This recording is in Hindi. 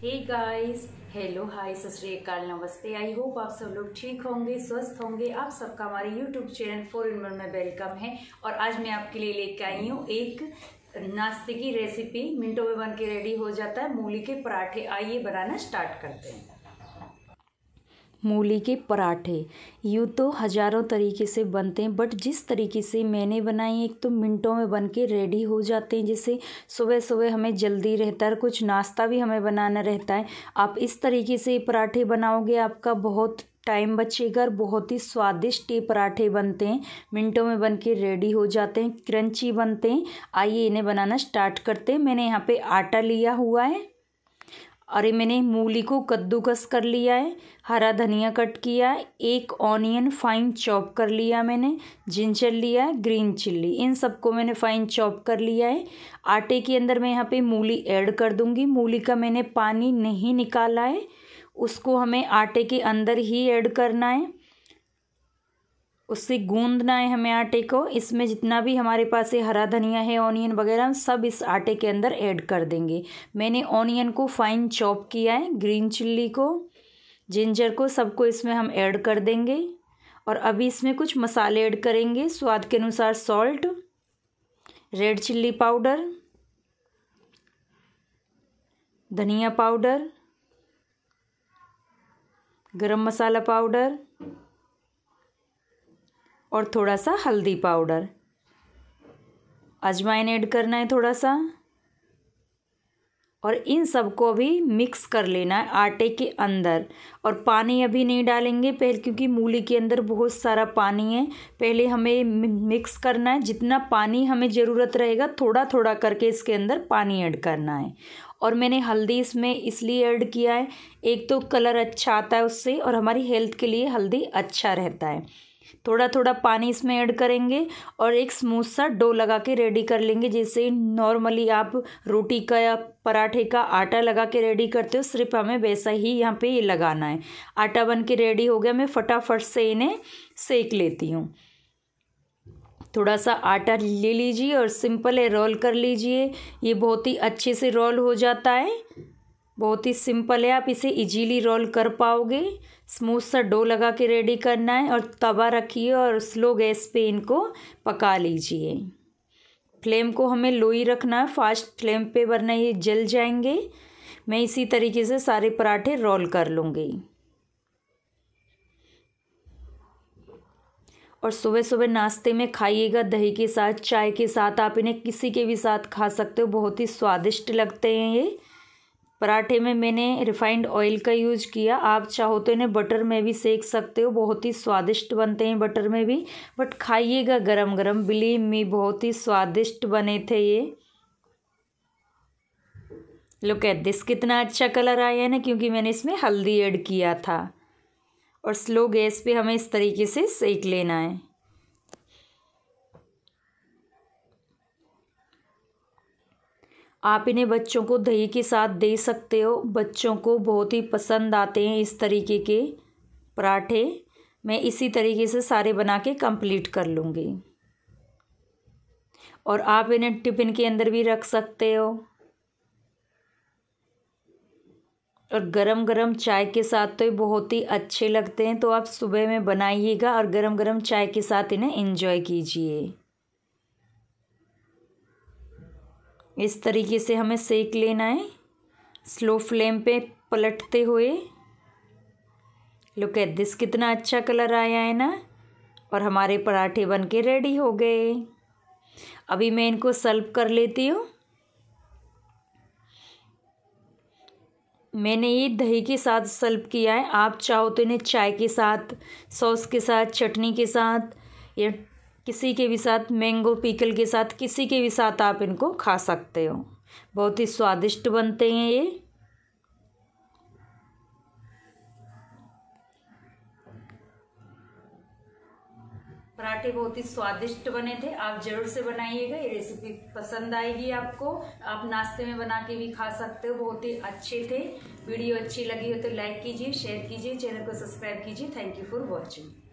हे गाइस हेलो हाय सत नमस्ते आई होप आप सब लोग ठीक होंगे स्वस्थ होंगे आप सबका हमारे YouTube channel four in one में वेलकम है और आज मैं आपके लिए लेके आई हूँ एक नाश्ते की रेसिपी मिनटों में बन के रेडी हो जाता है मूली के पराठे आइए बनाना स्टार्ट करते हैं मूली के पराठे यूँ तो हज़ारों तरीके से बनते हैं बट जिस तरीके से मैंने बनाए एक तो मिनटों में बन के रेडी हो जाते हैं जैसे सुबह सुबह हमें जल्दी रहता है कुछ नाश्ता भी हमें बनाना रहता है आप इस तरीके से पराठे बनाओगे आपका बहुत टाइम बचेगा और बहुत ही स्वादिष्ट ये पराठे बनते हैं मिनटों में बन के रेडी हो जाते हैं क्रंची बनते हैं आइए इन्हें बनाना स्टार्ट करते हैं मैंने यहाँ पे आटा लिया हुआ है अरे मैंने मूली को कद्दूकस कर लिया है हरा धनिया कट किया है एक ऑनियन फाइन चॉप कर लिया मैंने जिंजर लिया है ग्रीन चिल्ली इन सबको मैंने फाइन चॉप कर लिया है आटे के अंदर मैं यहाँ पे मूली ऐड कर दूँगी मूली का मैंने पानी नहीं निकाला है उसको हमें आटे के अंदर ही ऐड करना है उससे गूंदना है हमें आटे को इसमें जितना भी हमारे पास ये हरा धनिया है ऑनियन वगैरह हम सब इस आटे के अंदर ऐड कर देंगे मैंने ऑनियन को फाइन चॉप किया है ग्रीन चिल्ली को जिंजर को सबको इसमें हम ऐड कर देंगे और अभी इसमें कुछ मसाले ऐड करेंगे स्वाद के अनुसार सॉल्ट रेड चिल्ली पाउडर धनिया पाउडर गरम मसाला पाउडर और थोड़ा सा हल्दी पाउडर अजवाइन ऐड करना है थोड़ा सा और इन सबको अभी मिक्स कर लेना है आटे के अंदर और पानी अभी नहीं डालेंगे पहले क्योंकि मूली के अंदर बहुत सारा पानी है पहले हमें मिक्स करना है जितना पानी हमें ज़रूरत रहेगा थोड़ा थोड़ा करके इसके अंदर पानी ऐड करना है और मैंने हल्दी इसमें इसलिए ऐड किया है एक तो कलर अच्छा आता है उससे और हमारी हेल्थ के लिए हल्दी अच्छा रहता है थोड़ा थोड़ा पानी इसमें ऐड करेंगे और एक स्मूथ सा डो लगा के रेडी कर लेंगे जैसे नॉर्मली आप रोटी का या पराठे का आटा लगा के रेडी करते हो सिर्फ हमें वैसा ही यहाँ पे ये लगाना है आटा बन के रेडी हो गया मैं फटाफट से इन्हें सेक लेती हूँ थोड़ा सा आटा ले लीजिए और सिंपल है रोल कर लीजिए ये बहुत ही अच्छे से रोल हो जाता है बहुत ही सिंपल है आप इसे इजीली रोल कर पाओगे स्मूथ सा डो लगा के रेडी करना है और तवा रखिए और स्लो गैस पे इनको पका लीजिए फ्लेम को हमें लो ही रखना है फास्ट फ्लेम पे वरना ये जल जाएंगे मैं इसी तरीके से सारे पराठे रोल कर लूँगी और सुबह सुबह नाश्ते में खाइएगा दही के साथ चाय के साथ आप इन्हें किसी के भी साथ खा सकते हो बहुत ही स्वादिष्ट लगते हैं ये पराठे में मैंने रिफाइंड ऑयल का यूज़ किया आप चाहो तो इन्हें बटर में भी सेक सकते हो बहुत ही स्वादिष्ट बनते हैं बटर में भी बट खाइएगा गरम गरम बिलीव मी बहुत ही स्वादिष्ट बने थे ये लुक एट दिस कितना अच्छा कलर आया है ना क्योंकि मैंने इसमें हल्दी ऐड किया था और स्लो गैस पे हमें इस तरीके से सेक लेना है आप इन्हें बच्चों को दही के साथ दे सकते हो बच्चों को बहुत ही पसंद आते हैं इस तरीके के पराठे मैं इसी तरीके से सारे बना के कंप्लीट कर लूँगी और आप इन्हें टिफ़िन के अंदर भी रख सकते हो और गरम गरम चाय के साथ तो ये बहुत ही अच्छे लगते हैं तो आप सुबह में बनाइएगा और गरम गरम चाय के साथ इन्हें एंजॉय कीजिए इस तरीके से हमें सेक लेना है स्लो फ्लेम पे पलटते हुए लुक एट दिस कितना अच्छा कलर आया है ना और हमारे पराठे बन के रेडी हो गए अभी मैं इनको सर्व कर लेती हूँ मैंने ये दही के साथ सर्व किया है आप चाहो तो इन्हें चाय के साथ सॉस के साथ चटनी के साथ या किसी के भी साथ मैंगो पीकल के साथ किसी के भी साथ आप इनको खा सकते हो बहुत ही स्वादिष्ट बनते हैं ये पराठे बहुत ही स्वादिष्ट बने थे आप जरूर से बनाइएगा ये रेसिपी पसंद आएगी आपको आप नाश्ते में बना के भी खा सकते हो बहुत ही अच्छे थे वीडियो अच्छी लगी हो तो लाइक कीजिए शेयर कीजिए चैनल को सब्सक्राइब कीजिए थैंक यू फॉर वॉचिंग